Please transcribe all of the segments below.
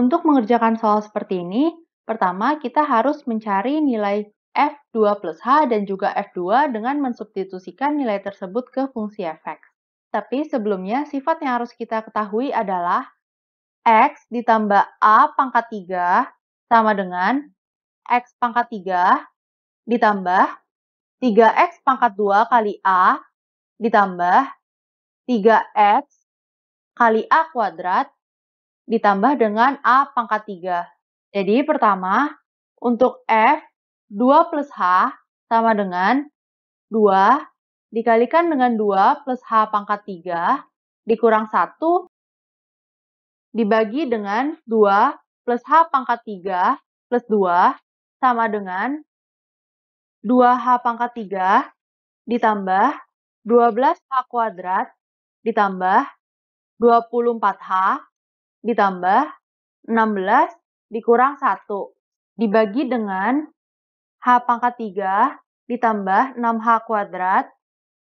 Untuk mengerjakan soal seperti ini, pertama kita harus mencari nilai F2 plus H dan juga F2 dengan mensubstitusikan nilai tersebut ke fungsi fx. Tapi sebelumnya, sifat yang harus kita ketahui adalah X ditambah A pangkat 3 sama dengan X pangkat 3 ditambah 3X pangkat 2 kali A ditambah 3X kali A kuadrat ditambah dengan A pangkat 3. Jadi pertama, untuk F, 2 plus H sama dengan 2 dikalikan dengan 2 plus H pangkat 3 dikurang 1 dibagi dengan 2 plus H pangkat 3 plus 2 sama dengan 2H pangkat 3 ditambah 12H kuadrat ditambah 24H ditambah 16 dikurang 1 dibagi dengan H pangkat 3 ditambah 6H kuadrat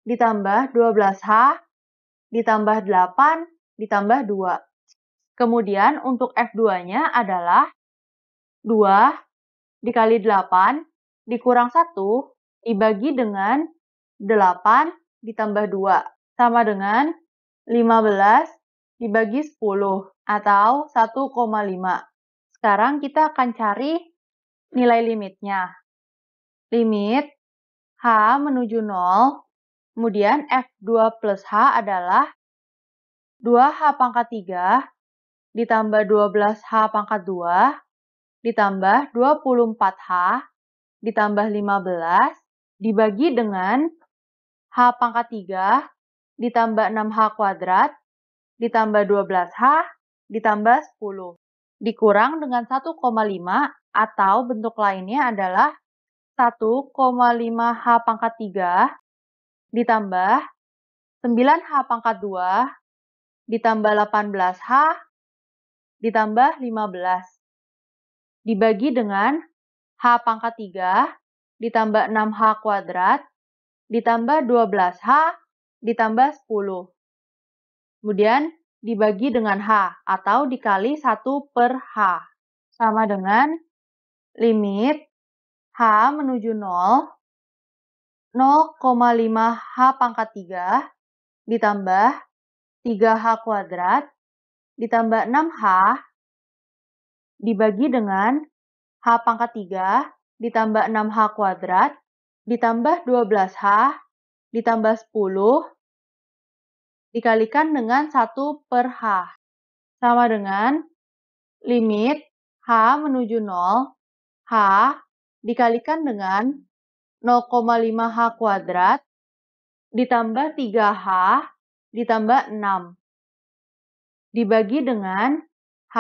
ditambah 12H ditambah 8 ditambah 2. Kemudian untuk F2-nya adalah 2 dikali 8 dikurang 1 dibagi dengan 8 ditambah 2 sama dengan 15 dibagi 10 atau 1,5. Sekarang kita akan cari nilai limitnya. Limit H menuju 0, kemudian F2 plus H adalah 2H pangkat 3 ditambah 12H pangkat 2 ditambah 24H ditambah 15 dibagi dengan H pangkat 3 ditambah 6H kuadrat ditambah 12H ditambah 10 dikurang dengan 1,5 atau bentuk lainnya adalah 1,5H pangkat 3 ditambah 9H pangkat 2 ditambah 18H ditambah 15 dibagi dengan H pangkat 3 ditambah 6H kuadrat ditambah 12H ditambah 10. Kemudian dibagi dengan H atau dikali 1 per H. Sama dengan limit H menuju 0, 0,5 H pangkat 3 ditambah 3H kuadrat ditambah 6H dibagi dengan H pangkat 3 ditambah 6H kuadrat ditambah 12H ditambah 10 dikalikan dengan 1 per H. Sama dengan limit H menuju 0, H dikalikan dengan 0,5H kuadrat ditambah 3H ditambah 6. Dibagi dengan H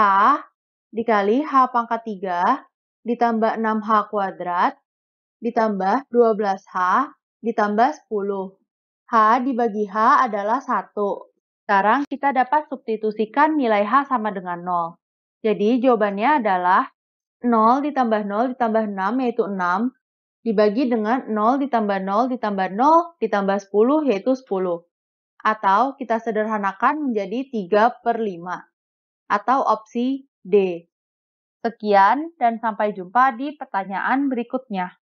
dikali H pangkat 3 ditambah 6H kuadrat ditambah 12H ditambah 10. H dibagi H adalah 1. Sekarang kita dapat substitusikan nilai H sama dengan 0. Jadi jawabannya adalah 0 ditambah 0 ditambah 6 yaitu 6 dibagi dengan 0 ditambah 0 ditambah 0 ditambah 10 yaitu 10. Atau kita sederhanakan menjadi 3 per 5. Atau opsi D. Sekian dan sampai jumpa di pertanyaan berikutnya.